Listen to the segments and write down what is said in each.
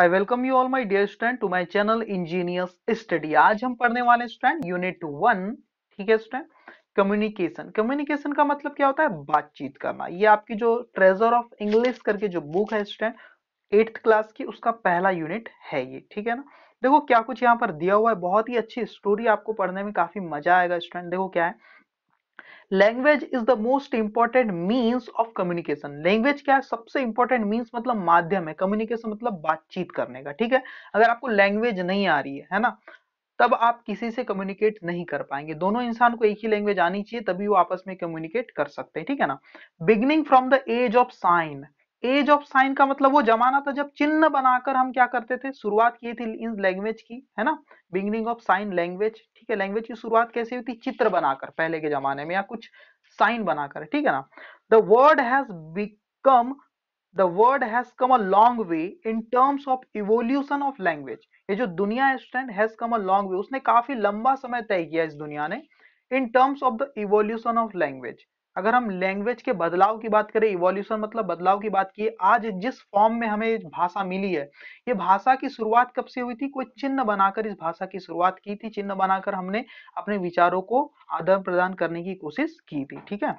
I welcome you all my dear stand to my channel engineers study आज हम पढ़ने वाले स्टैंड यूनिट वन ठीक है स्टैंड कम्युनिकेशन कम्युनिकेशन का मतलब क्या होता है बातचीत करना ये आपकी जो ट्रेजर ऑफ इंग्लिश करके जो बुक है स्टैंड एट्थ क्लास की उसका पहला यूनिट है ये ठीक है ना देखो क्या कुछ यहाँ पर दिया हुआ है बहुत ही अच्छी स्टोरी आपको पढ़ने में काफी मजा आएगा स्टैंड देखो क्या है language is the most important means of communication language क्या है सबसे इंपॉर्टेंट मीन्स मतलब माध्यम है कम्युनिकेशन मतलब बातचीत करने का ठीक है अगर आपको लैंग्वेज नहीं आ रही है है ना तब आप किसी से कम्युनिकेट नहीं कर पाएंगे दोनों इंसान को एक ही लैंग्वेज आनी चाहिए तभी वो आपस में कम्युनिकेट कर सकते हैं ठीक है ना beginning from the age of sign age of sign का मतलब वो जमाना था जब चिन्ह बनाकर हम क्या करते थे शुरुआत की थी इन लैंग्वेज की है ना बिगिनिंग ऑफ साइन लैंग्वेज ठीक है लैंग्वेज की शुरुआत कैसे हुई थी चित्र बनाकर पहले के जमाने में या कुछ साइन बनाकर ठीक है ना the word has become the word has come a long way in terms of evolution of language ये जो दुनिया है stand has come a long way उसने काफी लंबा समय तय किया इस दुनिया ने in terms of the evolution of language अगर हम लैंग्वेज के बदलाव की बात करें इवोल्यूशन मतलब बदलाव की बात की आज जिस फॉर्म में हमें भाषा मिली है ये भाषा की शुरुआत कब से हुई थी कोई चिन्ह बनाकर इस भाषा की शुरुआत की थी चिन्ह बनाकर हमने अपने विचारों को आदान प्रदान करने की कोशिश की थी ठीक है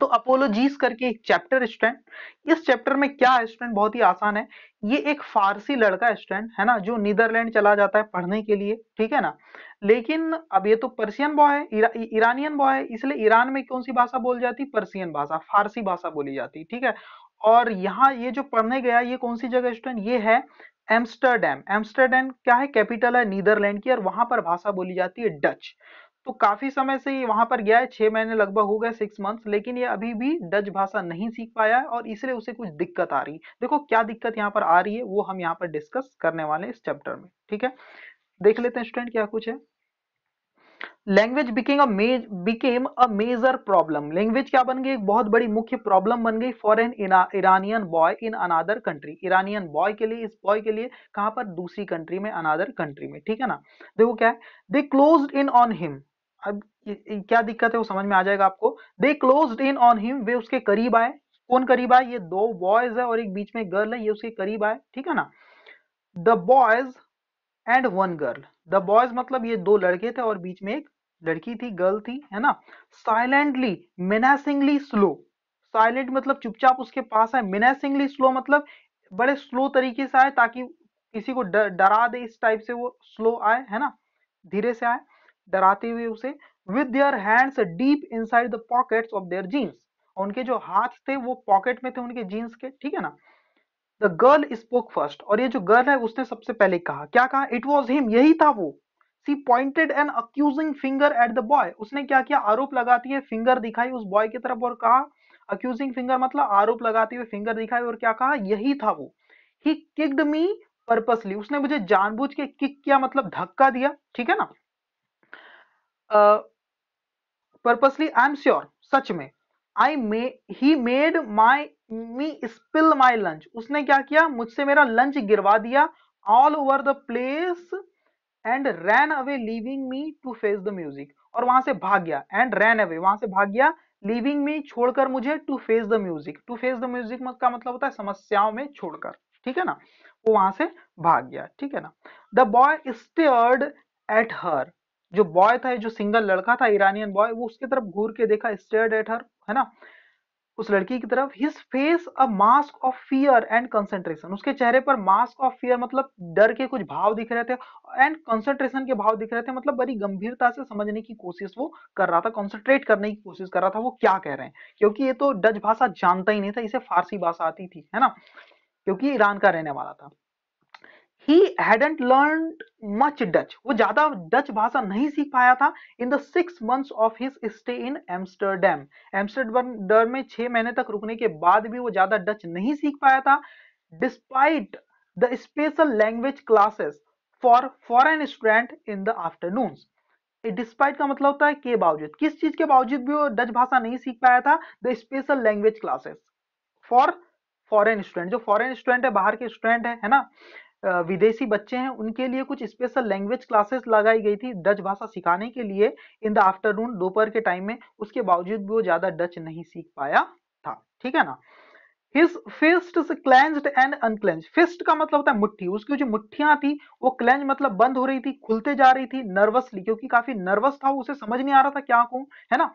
तो अपोलोजीज करके एक चैप्टर स्टैंड इस चैप्टर में क्या स्टैंड बहुत ही आसान है ये एक फारसी लड़का स्टैंड है ना जो नीदरलैंड चला जाता है पढ़ने के लिए ठीक है ना लेकिन अब ये तो पर्सियन बॉय है इरा, ईरानियन बॉय है इसलिए ईरान में कौन सी भाषा बोल जाती पर्सियन भाषा फारसी भाषा बोली जाती ठीक है और यहाँ ये जो पढ़ने गया ये कौन सी जगह स्टूडेंट ये है एम्स्टरडेम एम्स्टरडेम क्या है कैपिटल है नीदरलैंड की और वहां पर भाषा बोली जाती है डच तो काफी समय से ये वहां पर गया है छह महीने लगभग हो गए सिक्स मंथ्स लेकिन ये अभी भी डच भाषा नहीं सीख पाया है और इसलिए उसे कुछ दिक्कत आ रही है देखो क्या दिक्कत यहाँ पर आ रही है वो हम यहाँ पर डिस्कस करने वाले इस चैप्टर में ठीक है देख लेते हैं स्टूडेंट क्या कुछ है language became a became a major problem language क्या बन गई एक बहुत बड़ी मुख्य प्रॉब्लम बन गई for an Iranian boy in another country Iranian boy के लिए इस बॉय के लिए कहां पर दूसरी कंट्री में अनादर कंट्री में ठीक है ना देखो क्या है they close in on him अब क्या दिक्कत है वो समझ में आ जाएगा आपको they close in on him वे उसके करीब आए कौन करीब आए ये दो बॉयज है और एक बीच में गर्ल है ये उसके करीब आए ठीक है ना the boys and one girl the boys मतलब ये दो लड़के थे और बीच में एक लड़की थी गर्ल थी है ना साइलेंटली मिनेसिंगली स्लो साइलेंट मतलब चुपचाप उसके पास आए मिनेसिंगली स्लो मतलब बड़े स्लो तरीके से आए ताकि किसी को डरा दे इस टाइप से वो स्लो आए है ना धीरे से आए डराते हुए उसे with their hands deep inside the pockets of their jeans उनके जो हाथ थे वो पॉकेट में थे उनके जीन्स के ठीक है ना द गर्ल स्पोक फर्स्ट और ये जो गर्ल है उसने सबसे पहले कहा क्या कहा इट वॉज हिम यही था वो she pointed an accusing finger at the boy उसने क्या किया आरोप लगाती है फिंगर दिखाई उस बॉय की तरफ और कहा अक्यूजिंग फिंगर मतलब आरोप लगाते हुए फिंगर दिखाई और क्या कहा यही था वो ही किक्ड मी पर्पसली उसने मुझे जानबूझ के किक किया मतलब धक्का दिया ठीक है ना पर्पसली आई एम श्योर सच में I may he made my me spill my lunch उसने क्या किया मुझसे मेरा लंच गिरवा दिया all over the place and ran away leaving me to face the music और वहां से भाग गया एंड रैन अवे वहां से भाग गया लिविंग मी छोड़कर मुझे to face the music to face the music का मतलब होता है समस्याओं में छोड़कर ठीक है ना वो वहां से भाग गया ठीक है ना the boy stared at her जो बॉय था जो सिंगल लड़का था ईरानियन बॉय वो उसकी तरफ घूर के देखा स्टेड एट हर है ना उस लड़की की तरफ his face a mask of fear and concentration उसके चेहरे पर मास्क ऑफ फियर मतलब डर के कुछ भाव दिख रहे थे एंड कंसेंट्रेशन के भाव दिख रहे थे मतलब बड़ी गंभीरता से समझने की कोशिश वो कर रहा था कंसंट्रेट करने की कोशिश कर रहा था वो क्या कह रहे हैं क्योंकि ये तो डच भाषा जानता ही नहीं था इसे फारसी भाषा आती थी है ना क्योंकि ईरान का रहने वाला था he hadn't learn much Dutch वो ज्यादा डच भाषा नहीं सीख पाया था in the six months of his stay in Amsterdam Amsterdam में छह महीने तक रुकने के बाद भी वो ज्यादा डच नहीं सीख पाया था despite the special language classes for foreign student in the afternoon despite का मतलब होता है के बावजूद किस चीज के बावजूद भी वो डच भाषा नहीं सीख पाया था the special language classes for foreign student जो फॉरेन स्टूडेंट है बाहर के स्टूडेंट है है ना विदेशी बच्चे हैं उनके लिए कुछ स्पेशल लैंग्वेज क्लासेस लगाई गई थी डच भाषा सिखाने के लिए इन द आफ्टरनून दोपहर के टाइम में उसके बावजूद भी वो ज्यादा डच नहीं सीख पाया था ठीक है ना his fist clenched and unclenched. Fist का मतलब होता है मुट्ठी उसकी जो मुठ्ठियां थी वो क्लेंज मतलब बंद हो रही थी खुलते जा रही थी नर्वसली क्योंकि काफी नर्वस था उसे समझ नहीं आ रहा था क्या कहूँ है ना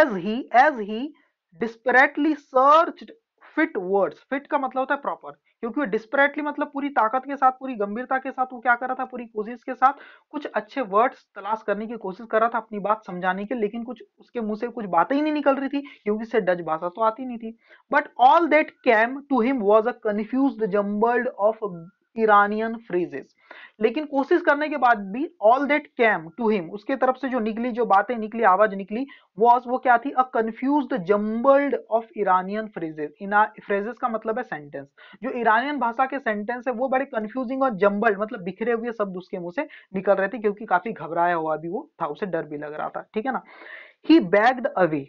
as he as he desperately search fit words fit का मतलब होता है प्रॉपर क्योंकि वो डिस्परेटली मतलब पूरी ताकत के साथ पूरी गंभीरता के साथ वो क्या कर रहा था पूरी कोशिश के साथ कुछ अच्छे वर्ड्स तलाश करने की कोशिश कर रहा था अपनी बात समझाने की लेकिन कुछ उसके मुंह से कुछ बातें ही नहीं निकल रही थी क्योंकि से डच भाषा तो आती नहीं थी but all that came to him was a confuse jumbled of Iranian phrases लेकिन कोशिश करने के बाद भी all that came to him उसके तरफ से जो निकली जो बातें निकली आवाज निकली वॉज वो क्या थी a confuse jumbled of Iranian phrases phrases का मतलब है सेंटेंस जो ईरानियन भाषा के सेंटेंस है वो बड़े कंफ्यूजिंग और जम्बल्ड मतलब बिखरे हुए शब्द उसके मुंह से निकल रहे थे क्योंकि काफी घबराया हुआ भी वो था उसे डर भी लग रहा था ठीक है ना ही बैग्ड अवे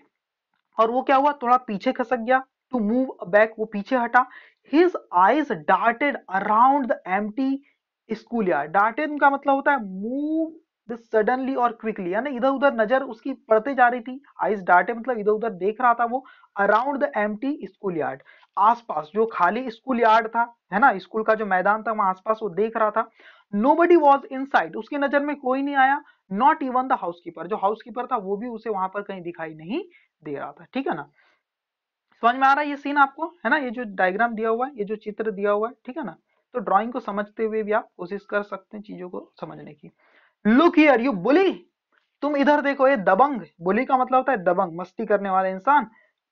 और वो क्या हुआ थोड़ा पीछे खसक गया टू मूव बैक वो पीछे हटा his eyes darted around the empty schoolyard darted का मतलब होता है मूव सडनली और क्विकली है ना इधर उधर नजर उसकी पड़ते जा रही थी आइस डाटे मतलब इधर उधर देख रहा था वो around the empty schoolyard आसपास जो खाली स्कूल यार्ड था है ना स्कूल का जो मैदान था वहां आसपास वो देख रहा था nobody was inside उसकी नजर में कोई नहीं आया not even the housekeeper जो हाउस कीपर था वो भी उसे वहां पर कहीं दिखाई नहीं दे रहा था ठीक है ना समझ में आ रहा है ये सीन आपको है ना ये जो डायग्राम दिया हुआ है ये जो चित्र दिया हुआ है ठीक है ना तो ड्राइंग को समझते हुए भी आप कोशिश कर सकते हैं चीजों को समझने की लुक हियर यू बुली तुम इधर देखो ये दबंग बुली का मतलब होता है दबंग मस्ती करने वाला इंसान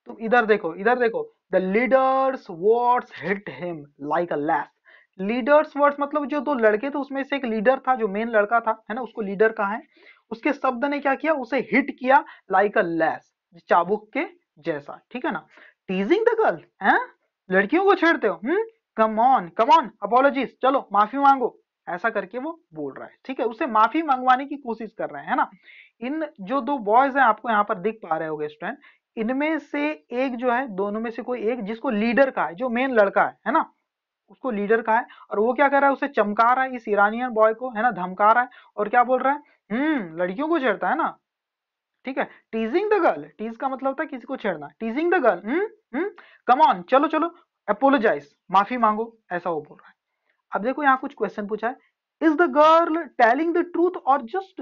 तुम इधर देखो इधर देखो the leader's words hit him like a lash leader's words मतलब जो दो लड़के थे उसमें से एक लीडर था जो मेन लड़का था है ना उसको लीडर कहा है उसके शब्द ने क्या किया उसे हिट किया लाइक अ लैस चाबुक के जैसा ठीक है ना टीजिंग द गर्ल हैं लड़कियों को छेड़ते हो hmm come on come on apologies चलो माफी मांगो ऐसा करके वो बोल रहा है ठीक है उसे माफी मांगवाने की कोशिश कर रहे हैं है ना इन जो दो बॉयज हैं आपको यहाँ पर दिख पा रहे हो स्टूडेंट इनमें से एक जो है दोनों में से कोई एक जिसको लीडर का है जो मेन लड़का है है ना उसको लीडर का है और वो क्या कर रहा है उसे चमका रहा है इस ईरानियन बॉय को है ना धमका रहा है और क्या बोल रहा है हम्म लड़कियों को छेड़ता है ना ठीक है टीजिंग द गर्ल टीज का मतलब होता है किसी को छेड़ना teasing the girl come on चलो चलो अपोलोजाइज माफी मांगो ऐसा वो बोल रहा है अब देखो यहाँ कुछ क्वेश्चन पूछा है is the girl telling the truth or just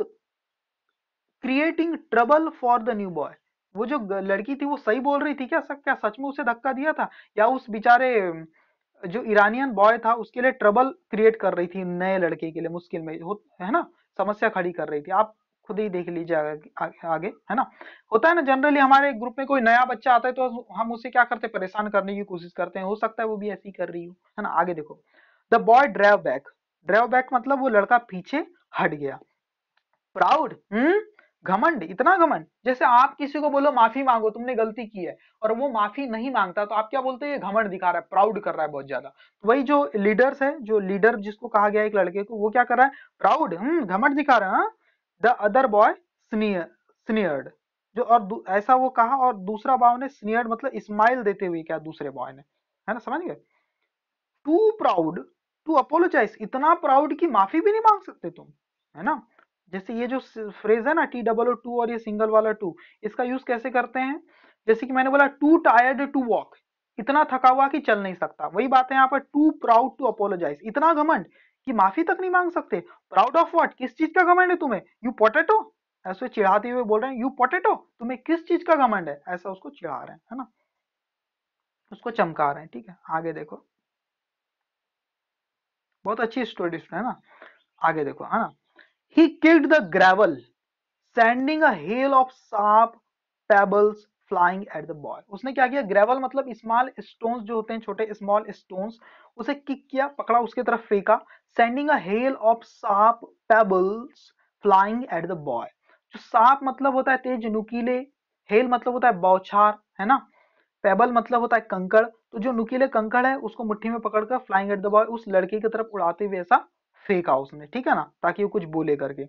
creating trouble for the new boy वो जो लड़की थी वो सही बोल रही थी क्या सब क्या सच में उसे धक्का दिया था या उस बेचारे जो ईरानियन बॉय था उसके लिए ट्रबल क्रिएट कर रही थी नए लड़के के लिए मुश्किल में है ना समस्या खड़ी कर रही थी आप खुद ही देख लीजिए आगे, आगे है ना होता है ना जनरली हमारे ग्रुप में कोई नया बच्चा आता है तो हम उसे क्या करते हैं परेशान करने की कोशिश करते हैं हो सकता है वो भी ऐसी कर रही हो है ना आगे देखो the boy drive back drive back मतलब वो लड़का पीछे हट गया प्राउड हम्म? घमंड इतना घमंड जैसे आप किसी को बोलो माफी मांगो तुमने गलती की है और वो माफी नहीं मांगता तो आप क्या बोलते हैं घमंड दिखा रहा है प्राउड कर रहा है बहुत ज्यादा वही जो लीडर्स है जो लीडर जिसको कहा गया एक लड़के को वो क्या कर रहा है प्राउड हम्म घमंड दिखा रहा है हा? द अदर बॉय स्नियर्ड जो और ऐसा वो कहा और दूसरा बॉय ने स्नियर्ड मतलब स्माइल देते हुए क्या दूसरे बॉय ने है ना समझ गए टू प्राउड टू अपोलोजाइज इतना प्राउड की माफी भी नहीं मांग सकते तुम है ना जैसे ये जो फ्रेज है ना टी डबल टू और ये सिंगल वाला टू इसका यूज कैसे करते हैं जैसे कि मैंने बोला टू टायर्ड टू वॉक इतना थका हुआ कि चल नहीं सकता वही बात है यहाँ पर टू प्राउड टू अपोलोजाइज इतना घमंड कि माफी तक नहीं मांग सकते प्राउड ऑफ व्हाट किस चीज का घमंड है तुम्हें यू पोटेटो ऐसे चिढ़ाते हुए बोल रहे हैं यू पोटेटो तुम्हें किस चीज का घमंड है ऐसा उसको चिढ़ा रहे हैं है ना उसको चमका रहे हैं ठीक है आगे देखो बहुत अच्छी स्टोरी है ना आगे देखो है ना he killed the gravel sending a hail of sharp pebbles flying at the boy उसने क्या किया ग्रेवल मतलब स्मॉल स्टोन्स जो होते हैं छोटे स्मॉल स्टोन्स उसे किक किया पकड़ा उसके तरफ फेंका sending a hail of sharp pebbles flying at the boy जो साप मतलब होता है तेज नुकीले हेल मतलब होता है बौछार है ना पेबल मतलब होता है कंकड़ तो जो नुकीले कंकड़ है उसको मुट्ठी में पकड़कर फ्लाइंग एट द बॉय उस लड़के की तरफ उड़ाते हुए ऐसा फेंका उसने ठीक है ना ताकि वो कुछ बोले करके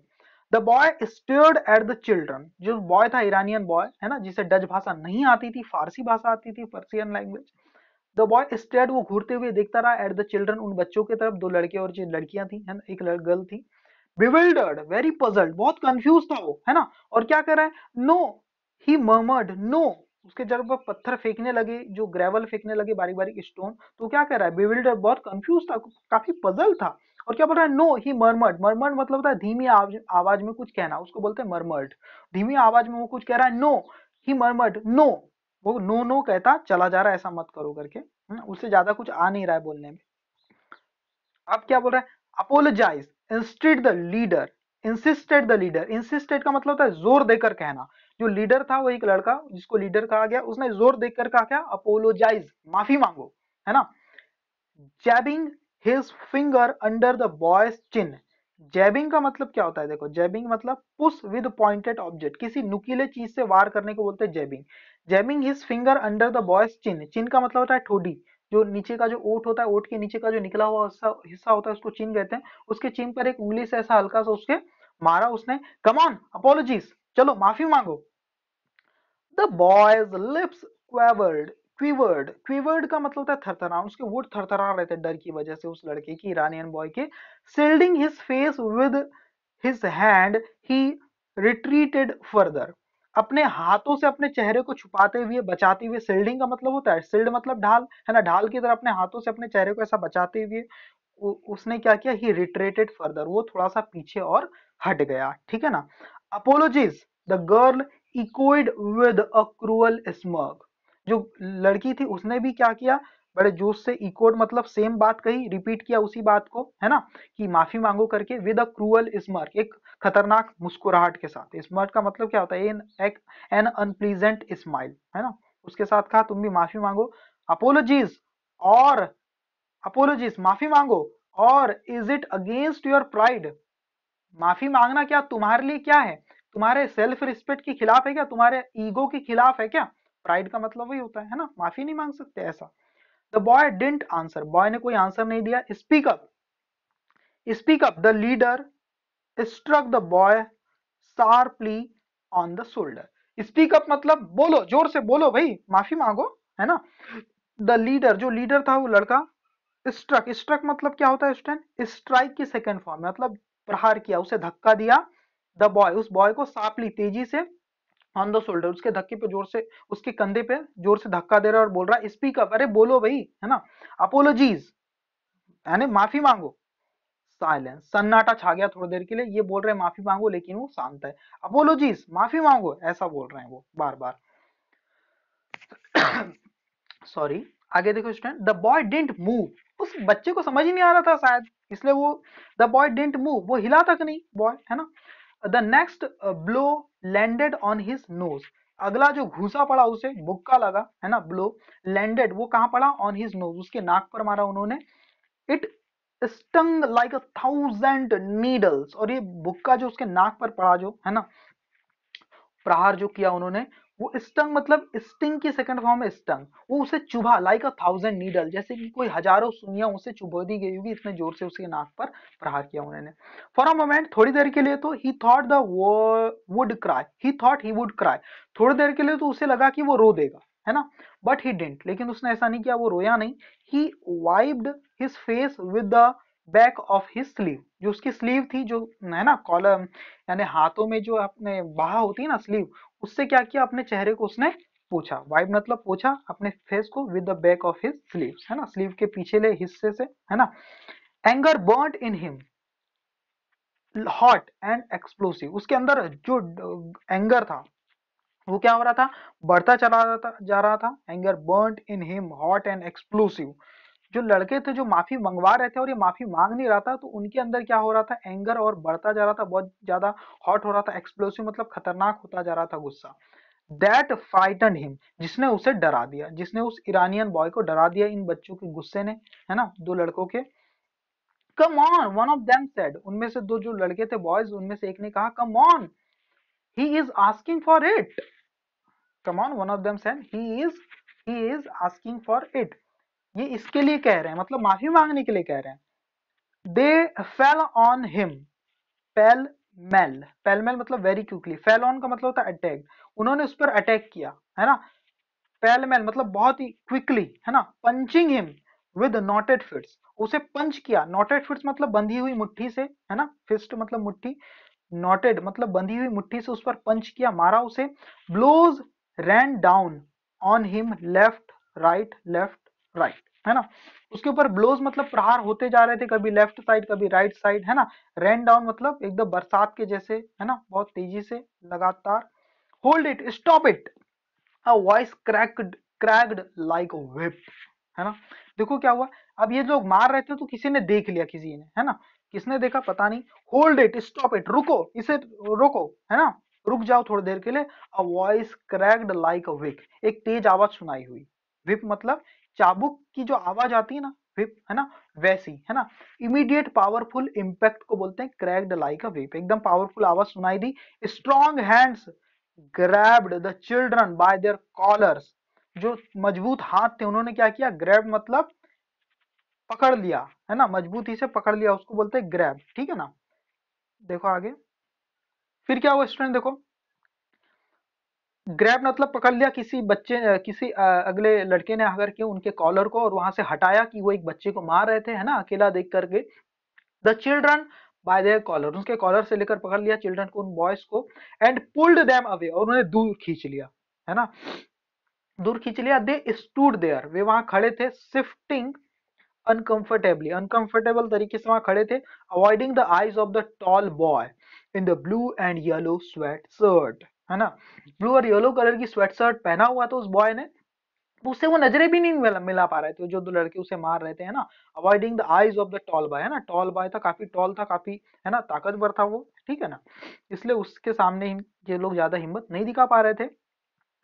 the boy stared at the children जो बॉय था ईरानियन बॉय है ना जिसे डच भाषा नहीं आती थी फारसी भाषा आती थी Persian language the boy stared वो घूरते हुए देखता रहा एट द चिल्ड्रन उन बच्चों की तरफ दो लड़के और लड़कियां थी है ना एक गर्ल थी बिविल्डर्ड वेरी पजल्ड बहुत कंफ्यूज था वो है ना और क्या कर रहा है नो ही मर्मर्ड नो उसके जब वो पत्थर फेंकने लगे जो ग्रेवल फेंकने लगे बारीक बारीक स्टोन तो क्या कह रहा है बिविल्डर बहुत कंफ्यूज था काफी पजल था और क्या बोल रहा है नो ही मर्मर्ड मर्मर्ड मतलब होता है धीमी आवाज में कुछ कहना उसको बोलते हैं मर्मर्ड धीमी आवाज में वो कुछ कह रहा है नो ही मर्मर्ड नो वो नो नो कहता चला जा रहा है ऐसा मत करो करके हम्म, उससे ज्यादा कुछ आ नहीं रहा है बोलने में अब क्या बोल रहा है apologise instead the leader insisted the leader insisted का मतलब होता है जोर देकर कहना जो लीडर था वो एक लड़का जिसको लीडर कहा गया उसने जोर देकर कहा क्या अपोलोजाइज माफी मांगो है ना jabbing his finger under the boy's chin jabbing का मतलब क्या होता है देखो जैबिंग मतलब पुश विद पॉइंटेड ऑब्जेक्ट किसी नुकीले चीज से वार करने को बोलते हैं jabbing jabbing his finger under the boy's chin chin का मतलब होता है ठोडी जो नीचे का जो ओट होता है ओट के नीचे का जो निकला हुआ हिस्सा होता है उसको चिन कहते हैं उसके चिन पर एक उंगली से ऐसा हल्का सा उसके मारा उसने कमॉन अपोलोजीज चलो माफी मांगो the boy's lips quivered quivered quivered का मतलब होता है थरथरा उसके वोट थरथरा रहे थे डर की वजह से उस लड़के की ईरानियन बॉय के shielding his face with his hand he retreated further अपने हाथों से अपने चेहरे को छुपाते हुए बचाते हुए सेल्डिंग का मतलब होता है सेल्ड मतलब ढाल है ना ढाल की तरह अपने हाथों से अपने चेहरे को ऐसा बचाते हुए उसने क्या किया ही रिट्रेटेड फर्दर वो थोड़ा सा पीछे और हट गया ठीक है ना apologies the girl echoed with a cruel smirk जो लड़की थी उसने भी क्या किया बड़े जोश से इकोड मतलब सेम बात कही रिपीट किया उसी बात को है ना कि माफी मांगो करके विद अ क्रूअल स्मर्क एक खतरनाक मुस्कुराहट के साथ स्मर्क का मतलब क्या होता है एन एक एन अनप्लीजेंट स्माइल है ना उसके साथ कहा तुम भी माफी मांगो अपोलोजीज और अपोलोजीज माफी मांगो और is it against your pride माफी मांगना क्या तुम्हारे लिए क्या है तुम्हारे सेल्फ रिस्पेक्ट के खिलाफ है क्या तुम्हारे ईगो के खिलाफ है क्या प्राइड का मतलब वही होता है, है ना माफी नहीं मांग सकते ऐसा the boy didn't answer boy ने कोई आंसर नहीं दिया speak up speak up the leader struck the boy sharply on the shoulder speak up मतलब बोलो जोर से बोलो भाई माफी मांगो है ना द लीडर जो लीडर था वो लड़का स्ट्रक स्ट्रक मतलब क्या होता है स्टूडेंट स्ट्राइक की सेकेंड फॉर्म मतलब प्रहार किया उसे धक्का दिया द बॉय उस बॉय को सापली तेजी से ऑन द शोल्डर उसके धक्के पे जोर से उसके कंधे पे जोर से धक्का दे रहा है और बोल रहा है स्पीक अप अरे बोलो भाई है ना अपोलोजीज यानी माफी मांगो साइलेंस सन्नाटा छा गया थोड़ी देर के लिए ये बोल रहे हैं माफी मांगो लेकिन वो शांत है अपोलोजीज माफी मांगो ऐसा बोल रहे हैं वो बार बार सॉरी आगे देखो student the boy didn't move उस बच्चे को समझ ही नहीं आ रहा था शायद इसलिए वो द बॉय डेंट मूव वो हिला तक नहीं बॉय है ना the next blow landed on his nose अगला जो घुसा पड़ा उसे बुक्का लगा है ना ब्लो लैंडेड वो कहां पड़ा ऑन हिज नोज उसके नाक पर मारा उन्होंने it stung like a thousand needles और ये बुक्का जो उसके नाक पर पड़ा जो है ना प्रहार जो किया उन्होंने वो स्टंग मतलब स्टिंग की सेकंड फॉर्म है स्टंग वो उसे चुभा लाइक अ थाउजेंड नीडल जैसे कि कोई हजारों सुइया उसे चुभो दी गई होगी इतने जोर से उसके नाक पर प्रहार किया उन्होंने फॉर अ मोमेंट थोड़ी देर के लिए तो he thought the would cry he thought he would cry थोड़ी देर के लिए तो उसे लगा कि वो रो देगा है ना बट ही डेंट लेकिन उसने ऐसा नहीं किया वो रोया नहीं he wiped his face with the back of his sleeve जो उसकी स्लीव थी जो है ना कॉलम यानी हाथों में जो अपने बाह होती है ना स्लीव उससे क्या किया अपने चेहरे को उसने पूछा वाइब मतलब पूछा अपने फेस को with the back of his sleeve है ना स्लीव के पीछेले हिस्से से है ना anger burn in him hot and explosive उसके अंदर जो एंगर था वो क्या हो रहा था बढ़ता चला जा रहा था anger burn in him hot and explosive जो लड़के थे जो माफी मंगवा रहे थे और ये माफी मांग नहीं रहा था तो उनके अंदर क्या हो रहा था एंगर और बढ़ता जा रहा था बहुत ज्यादा हॉट हो रहा था एक्सप्लोसिव मतलब खतरनाक होता जा रहा था गुस्सा दैट फ्राइटन हिम जिसने उसे डरा दिया जिसने उस ईरानियन बॉय को डरा दिया इन बच्चों के गुस्से ने है ना दो लड़कों के come on one of them said उनमें से दो जो लड़के थे बॉयज उनमें से एक ने कहा come on he is asking for it come on one of them said he is he is asking for it ये इसके लिए कह रहे हैं मतलब माफी मांगने के लिए कह रहे हैं they fell on him pell mell pell mell मतलब वेरी क्विकली फेल ऑन का मतलब होता है अटैक उन्होंने उस पर अटैक किया है ना पेल मेल मतलब बहुत ही क्विकली है ना punching him with knotted fists उसे पंच किया नॉटेड फिट्स मतलब बंधी हुई मुट्ठी से है ना फिस्ट मतलब मुट्ठी नॉटेड मतलब बंधी हुई मुट्ठी से उस पर पंच किया मारा उसे blows ran down on him left right left right right. है ना उसके ऊपर ब्लोज मतलब प्रहार होते जा रहे थे कभी लेफ्ट साइड कभी राइट right साइड है ना रेन डाउन मतलब एकदम बरसात के जैसे है ना बहुत तेजी से लगातार hold it stop it voice cracked cracked like whip है ना देखो क्या हुआ अब ये लोग मार रहे थे तो किसी ने देख लिया किसी ने है ना किसने देखा पता नहीं होल्ड इट स्टॉप इट रुको इसे रोको है ना रुक जाओ थोड़ी देर के लिए a voice cracked like a whip एक तेज आवाज सुनाई हुई विप मतलब चाबुक की जो आवाज आती है ना विप है ना वैसी है ना इमीडिएट पावरफुल इंपैक्ट को बोलते हैं क्रैक्ड लाइक अ विप एकदम पावरफुल आवाज सुनाई दी strong hands grabbed the children by their collars जो मजबूत हाथ थे उन्होंने क्या किया ग्रैब मतलब पकड़ लिया है ना मजबूती से पकड़ लिया उसको बोलते हैं ग्रैब ठीक है ना देखो आगे फिर क्या हुआ स्टूडेंट देखो ग्रैब मतलब पकड़ लिया किसी बच्चे किसी अगले लड़के ने अगर के उनके कॉलर को और वहां से हटाया कि वो एक बच्चे को मार रहे थे है ना अकेला देख करके the children by their collar उसके कॉलर से लेकर पकड़ लिया चिल्ड्रन को उन बॉयज को एंड पुल्ड देम अवे और उन्हें दूर खींच लिया है ना दूर खींच लिया दे स्टूड देयर वे वहां खड़े थे शिफ्टिंग अनकंफर्टेबली अनकंफर्टेबल तरीके से वहां खड़े थे avoiding the eyes of the tall boy in the blue and yellow sweatshirt है ना ब्लू और येलो कलर की स्वेट शर्ट पहना हुआ था तो उस बॉय ने उससे वो नजरें भी नहीं मिला, पा रहे थे जो दो लड़के उसे मार रहे थे है ना avoiding the eyes of the tall boy है ना टॉल बॉय था काफी टॉल था काफी है ना ताकतवर था वो ठीक है ना इसलिए उसके सामने ये लोग ज्यादा हिम्मत नहीं दिखा पा रहे थे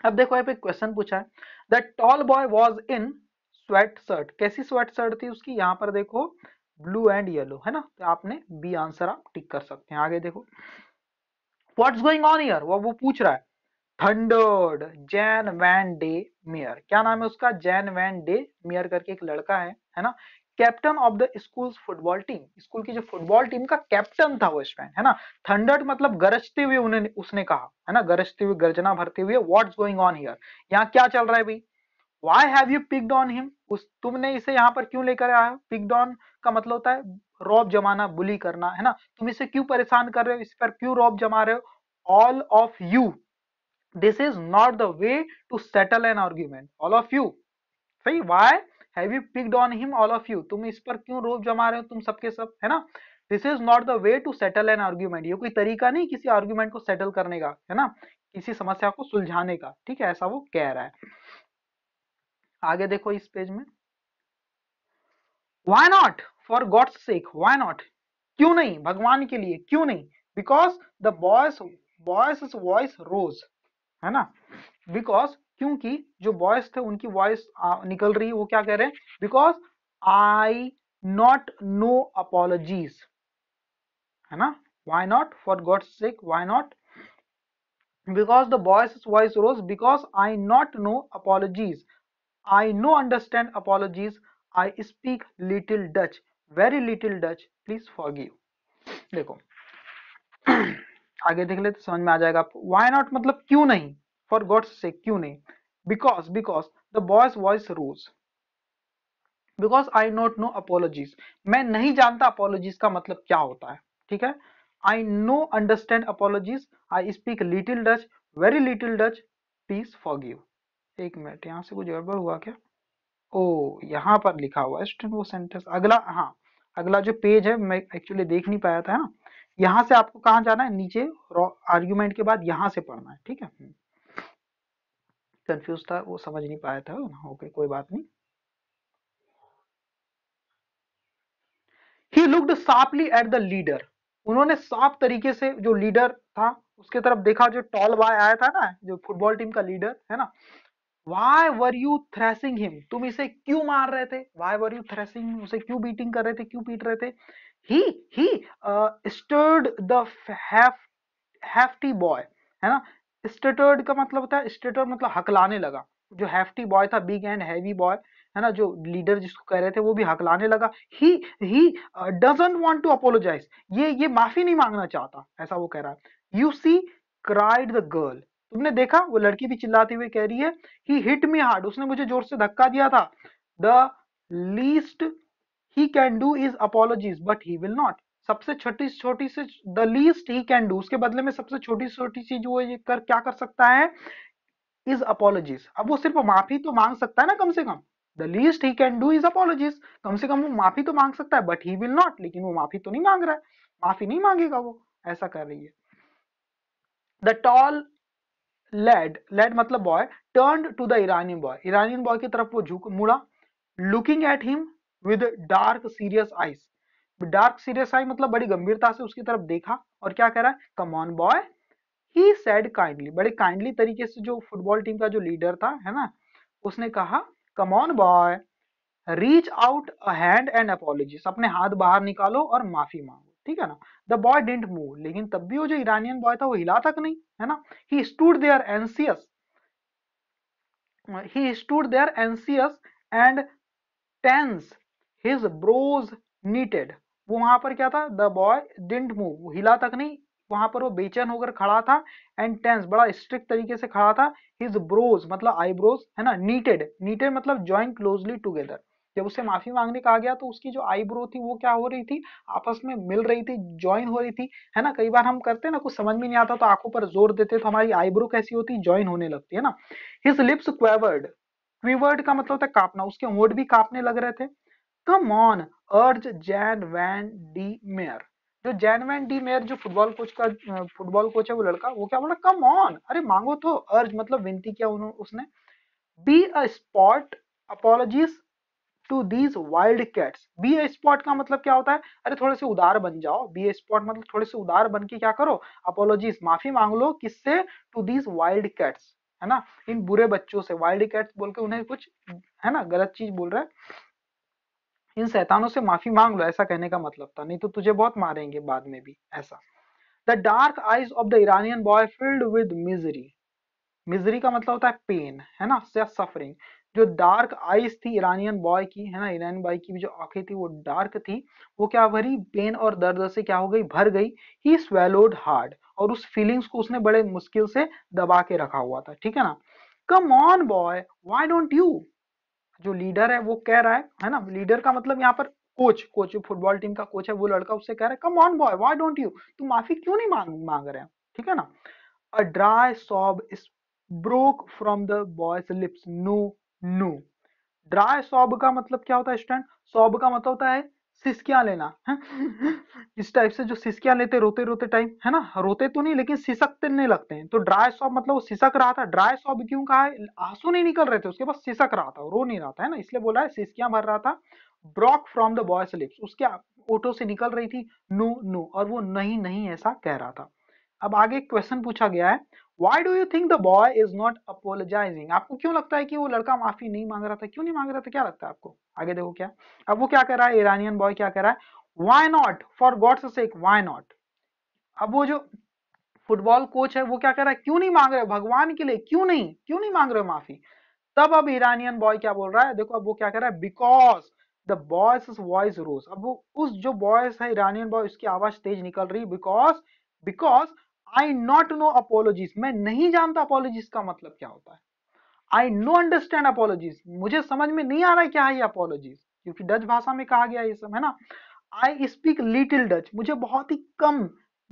अब देखो यहाँ पे क्वेश्चन पूछा है the tall boy was in sweatshirt कैसी स्वेट शर्ट थी उसकी यहाँ पर देखो ब्लू एंड येलो है ना तो आपने बी आंसर आप टिक कर सकते हैं आगे देखो व्हाट्स गोइंग ऑन ईयर वो वो पूछ रहा है thundered Jan van de Meer क्या नाम है उसका जैन वैन डे मेयर करके एक लड़का है है ना captain of the school football team school की जो फुटबॉल टीम का कैप्टन था वो इस है ना थंडर्ड मतलब गरजते हुए उन्हें उसने कहा है ना गरजते हुए गर्जना भरते हुए व्हाट्स गोइंग ऑन हियर यहाँ क्या चल रहा है भाई Why have you picked on him? उस तुमने इसे यहाँ पर क्यों लेकर आया पिक्ड ऑन का मतलब होता है रौब जमाना बुली करना है ना तुम इसे क्यों परेशान कर रहे हो इस पर क्यों रौब जमा रहे हो all of you this is not the way to settle an argument all of you सही why have you picked on him all of you तुम इस पर क्यों रोब जमा रहे हो तुम सबके सब है ना this is not the way to settle an argument ये कोई तरीका नहीं किसी आर्ग्यूमेंट को सेटल करने का है ना किसी समस्या को सुलझाने का ठीक है ऐसा वो कह रहा है आगे देखो इस पेज में why not for God's sake why not क्यों नहीं भगवान के लिए क्यों नहीं because the boys boy's voice rose है ना बिकॉज क्योंकि जो बॉयस थे उनकी वॉइस निकल रही वो क्या कह रहे हैं because I not know apologies है ना why not for god's sake why not because the boy's voice rose because i not know apologies i no understand apologies i speak little dutch very little dutch please forgive देखो आगे देख ले तो समझ में आ जाएगा आप वाई नॉट मतलब क्यों नहीं फॉर गॉड्स से क्यों नहीं because because the boy's voice rose because I not know apologies मैं नहीं जानता अपोलॉजीज का मतलब क्या होता है ठीक है I no understand apologies I speak little Dutch very little Dutch please give एक मिनट यहाँ से कुछ गड़बड़ हुआ क्या ओ यहाँ पर लिखा हुआ है वो सेंटेंस अगला हाँ अगला जो पेज है मैं एक्चुअली देख नहीं पाया था ना हाँ। यहां से आपको कहा जाना है नीचे आर्ग्यूमेंट के बाद यहां से पढ़ना है ठीक है कंफ्यूज हम्म। था वो समझ नहीं पाया था ओके कोई बात नहीं he looked sadly at the leader उन्होंने साफ तरीके से जो लीडर था उसके तरफ देखा जो टॉल बॉय आया था ना जो फुटबॉल टीम का लीडर है ना Why were you thrashing him तुम इसे क्यों मार रहे थे वाई वर यू थ्रेसिंग उसे क्यों बीटिंग कर रहे थे क्यों पीट रहे थे he he stuttered the hefty boy है ना स्टेटर्ड का मतलब होता है स्टेटर मतलब हकलाने लगा जो हैफ्टी बॉय था बिग एंड हैवी बॉय है ना जो लीडर जिसको कह रहे थे वो भी हकलाने लगा he he doesn't want to apologise ये ये माफी नहीं मांगना चाहता ऐसा वो कह रहा है you see cried the girl तुमने देखा वो लड़की भी चिल्लाते हुए कह रही है ही हिट मी हार्ड उसने मुझे जोर से धक्का दिया था the least he can do is apologies but he will not सबसे छोटी छोटी से the least he can do उसके बदले में सबसे छोटी छोटी चीज वो ये कर क्या कर सकता है इज अपोलोजीज अब वो सिर्फ माफी तो मांग सकता है ना कम से कम the least he can do is apologies कम से कम वो माफी तो मांग सकता है बट ही विल नॉट लेकिन वो माफी तो नहीं मांग रहा है माफी नहीं मांगेगा वो ऐसा कर रही है द टॉल लेड लेड मतलब boy turn to the Iranian boy Iranian boy की तरफ वो झुक मुड़ा looking at him with dark serious eyes dark serious eye मतलब बड़ी गंभीरता से उसकी तरफ देखा और क्या कह रहा है come on boy he said kindly बड़े काइंडली तरीके से जो फुटबॉल टीम का जो लीडर था है ना उसने कहा come on boy reach out hand and apologies अपने हाथ बाहर निकालो और माफी मांगो ठीक है ना द बॉय डेंट मूव लेकिन तब भी वो जो ईरानियन बॉय था वो हिला तक नहीं है ना he stood there anxious he stood there anxious and tense his brows knitted वो वहां पर क्या था द बॉय डिंट मूव हिला तक नहीं वहां पर वो बेचैन होकर खड़ा था एंड टेंस बड़ा स्ट्रिक्ट तरीके से खड़ा था हिज ब्रोज मतलब आईब्रोज है ना नीटेड नीटेड मतलब ज्वाइन क्लोजली टुगेदर जब उससे माफी मांगने का आ गया तो उसकी जो आईब्रो थी वो क्या हो रही थी आपस में मिल रही थी ज्वाइन हो रही थी है ना कई बार हम करते हैं ना कुछ समझ में नहीं आता तो आंखों पर जोर देते तो हमारी आईब्रो कैसी होती ज्वाइन होने लगती है ना हिज लिप्स क्वेवर्ड क्वीवर्ड का मतलब होता है कांपना उसके होंठ भी कांपने लग रहे थे कम ऑन अर्ज जैन वैन डी मेयर जो जैन वैन डी मेयर जो फुटबॉल कोच का फुटबॉल कोच है वो लड़का वो क्या बोला कम ऑन अरे मांगो तो अर्ज मतलब विनती किया उसने be a sport apologies to these wild cats be a sport का मतलब क्या होता है अरे थोड़े से उदार बन जाओ बी ए स्पॉट मतलब थोड़े से उदार बन के क्या करो अपोलॉजीज माफी मांग लो किससे टू दीज वाइल्ड कैट्स है ना इन बुरे बच्चों से वाइल्ड कैट्स बोल के उन्हें कुछ है ना गलत चीज बोल रहा है इन सैतानों से माफी मांग लो ऐसा कहने का मतलब था नहीं तो तुझे बहुत मारेंगे बाद में भी ऐसा the dark eyes of the Iranian boy filled with misery misery का मतलब होता है पेन है ना या सफरिंग जो डार्क आईज थी इरानियन बॉय की है ना इरानियन बॉय की भी जो आंखें थी वो डार्क थी वो क्या भरी पेन और दर्द से क्या हो गई भर गई ही स्वेलोड हार्ड और उस फीलिंग्स को उसने बड़े मुश्किल से दबा के रखा हुआ था ठीक है ना come on boy why don't you जो लीडर है वो कह रहा है है ना लीडर का मतलब यहाँ पर कोच कोच फुटबॉल टीम का कोच है वो लड़का उससे कह रहा है come on boy why don't you तू माफी क्यों नहीं मांग मांग रहे हैं ठीक है ना a dry sob is broke from the boy's lips no no dry sob का मतलब क्या होता है स्टैंड सॉब का मतलब होता है सिसकियां लेना है इस टाइप से जो सिसकियां लेते रोते रोते टाइम है ना रोते तो नहीं लेकिन नहीं लगते हैं तो ड्राई सॉप मतलब वो सिसक रहा था ड्राई सॉप क्यों कहा है आंसू नहीं निकल रहे थे उसके पास सिसक रहा था रो नहीं रहा था है ना इसलिए बोला है सिसकियां भर रहा था broke from the boy's lips उसके ओटो से निकल रही थी नो नो और वो नहीं नहीं ऐसा कह रहा था अब आगे क्वेश्चन पूछा गया है why do you think the boy is not apologising आपको क्यों लगता है कि वो लड़का माफी नहीं मांग रहा था क्यों नहीं मांग रहा था क्या लगता है आपको आगे देखो क्या अब वो क्या कर रहा है ईरानियन बॉय क्या कर रहा है why not for God's sake why not अब वो जो फुटबॉल कोच है वो क्या कर रहा है क्यों नहीं मांग रहे भगवान के लिए क्यों नहीं क्यों नहीं मांग रहे हो माफी तब अब ईरानियन बॉय क्या बोल रहा है देखो अब वो क्या कर रहा है because the boy's voice rose अब वो उस जो बॉयस है ईरानियन बॉय उसकी आवाज तेज निकल रही because because I not know apologies मैं नहीं जानता अपोलॉजीज का मतलब क्या होता है आई नो अंडरस्टैंड अपोलॉजीज मुझे समझ में नहीं आ रहा है क्या है ये अपोलॉजीज क्योंकि डच भाषा में कहा गया ये सब है ना आई स्पीक लिटिल डच मुझे बहुत ही कम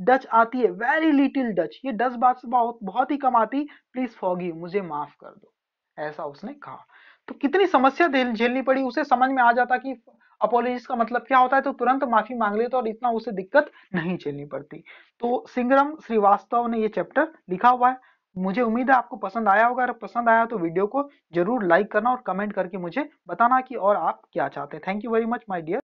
डच आती है वेरी लिटिल डच ये डच भाषा बहुत बहुत ही कम आती प्लीज फॉगी मुझे माफ कर दो ऐसा उसने कहा तो कितनी समस्या झेलनी पड़ी उसे समझ में आ जाता कि अपोलॉजिस का मतलब क्या होता है तो तुरंत माफी मांग लेते और इतना उसे दिक्कत नहीं झेलनी पड़ती तो सिंगरम श्रीवास्तव ने ये चैप्टर लिखा हुआ है मुझे उम्मीद है आपको पसंद आया होगा अगर पसंद आया तो वीडियो को जरूर लाइक करना और कमेंट करके मुझे बताना कि और आप क्या चाहते हैं thank you very much my dear